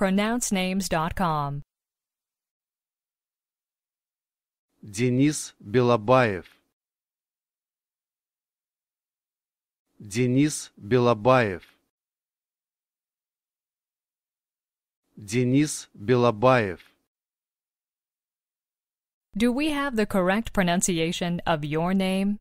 pronouncenames.com. Денис Белобаев. Денис Белобаев. Денис Белобаев. Do we have the correct pronunciation of your name?